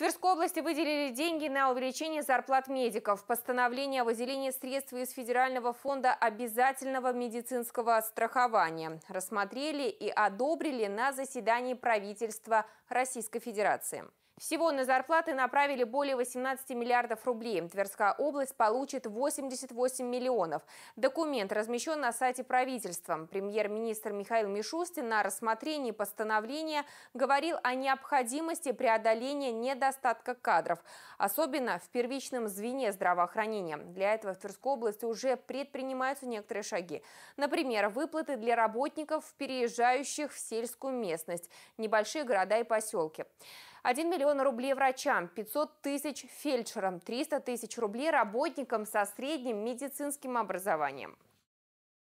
Тверской области выделили деньги на увеличение зарплат медиков. Постановление о выделении средств из Федерального фонда обязательного медицинского страхования рассмотрели и одобрили на заседании правительства Российской Федерации. Всего на зарплаты направили более 18 миллиардов рублей. Тверская область получит 88 миллионов. Документ размещен на сайте правительства. Премьер-министр Михаил Мишустин на рассмотрении постановления говорил о необходимости преодоления недостатка кадров, особенно в первичном звене здравоохранения. Для этого в Тверской области уже предпринимаются некоторые шаги. Например, выплаты для работников, переезжающих в сельскую местность, небольшие города и поселки. 1 миллион рублей врачам, 500 тысяч фельдшерам, 300 тысяч рублей работникам со средним медицинским образованием.